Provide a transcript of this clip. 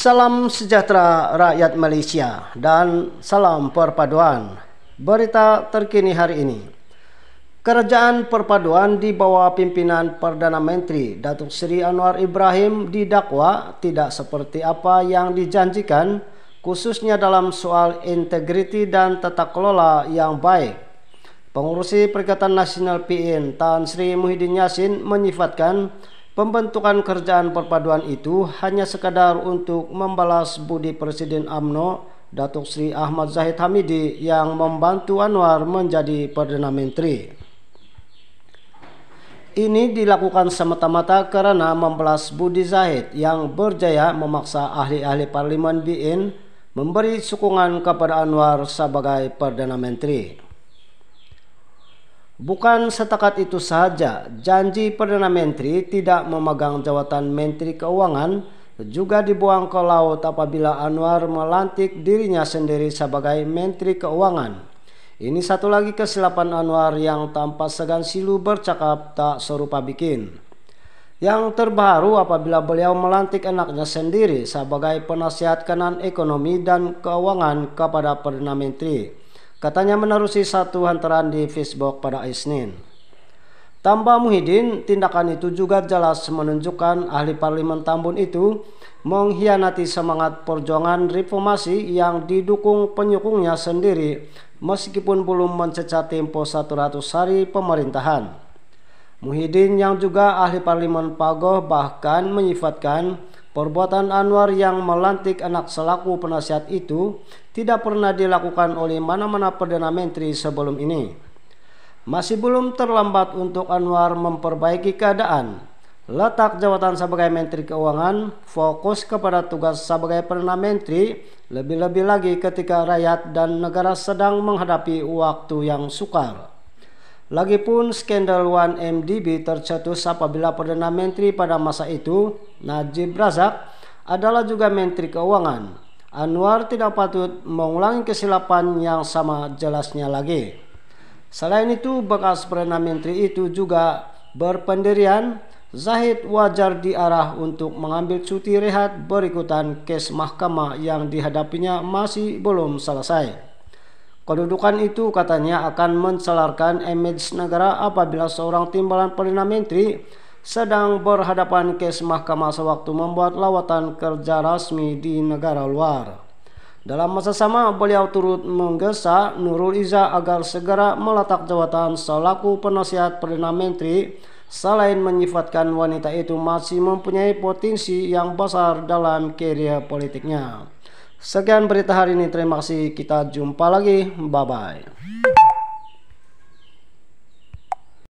Salam sejahtera rakyat Malaysia dan salam perpaduan. Berita terkini hari ini. Kerajaan perpaduan di bawah pimpinan Perdana Menteri Datuk Seri Anwar Ibrahim didakwa tidak seperti apa yang dijanjikan khususnya dalam soal integriti dan tata kelola yang baik. Pengurusi Perikatan Nasional PN Tan Sri Muhyiddin Yassin menyifatkan Pembentukan kerjaan perpaduan itu hanya sekadar untuk membalas budi Presiden AMNO Datuk Sri Ahmad Zahid Hamidi yang membantu Anwar menjadi Perdana Menteri. Ini dilakukan semata-mata karena membalas budi Zahid yang berjaya memaksa ahli-ahli Parlimen BIN memberi sokongan kepada Anwar sebagai Perdana Menteri. Bukan setakat itu saja, janji Perdana Menteri tidak memegang jawatan Menteri Keuangan juga dibuang ke laut apabila Anwar melantik dirinya sendiri sebagai Menteri Keuangan. Ini satu lagi kesilapan Anwar yang tanpa segan silu bercakap tak serupa bikin. Yang terbaru apabila beliau melantik anaknya sendiri sebagai penasihat kanan ekonomi dan keuangan kepada Perdana Menteri. Katanya menerusi satu hantaran di Facebook pada Isnin. Tambah Muhyiddin, tindakan itu juga jelas menunjukkan ahli parlimen Tambun itu mengkhianati semangat perjuangan reformasi yang didukung penyokongnya sendiri meskipun belum mencecah tempo 100 hari pemerintahan. Muhyiddin yang juga ahli parlimen Pagoh bahkan menyifatkan Perbuatan Anwar yang melantik anak selaku penasihat itu tidak pernah dilakukan oleh mana-mana Perdana Menteri sebelum ini. Masih belum terlambat untuk Anwar memperbaiki keadaan. Letak jawatan sebagai Menteri Keuangan fokus kepada tugas sebagai Perdana Menteri, lebih-lebih lagi ketika rakyat dan negara sedang menghadapi waktu yang sukar. Lagipun skandal 1MDB tercetus apabila Perdana Menteri pada masa itu Najib Razak adalah juga Menteri Keuangan. Anwar tidak patut mengulangi kesilapan yang sama jelasnya lagi. Selain itu, bekas Perdana Menteri itu juga berpendirian Zahid wajar diarah untuk mengambil cuti rehat berikutan kes mahkamah yang dihadapinya masih belum selesai. Kedudukan itu katanya akan mencelarkan image negara apabila seorang timbalan Perdana Menteri sedang berhadapan kes mahkamah sewaktu membuat lawatan kerja rasmi di negara luar. Dalam masa sama, beliau turut menggesa Nurul Iza agar segera meletak jawatan selaku penasihat Perdana Menteri selain menyifatkan wanita itu masih mempunyai potensi yang besar dalam karya politiknya. Sekian berita hari ini, terima kasih. Kita jumpa lagi. Bye-bye.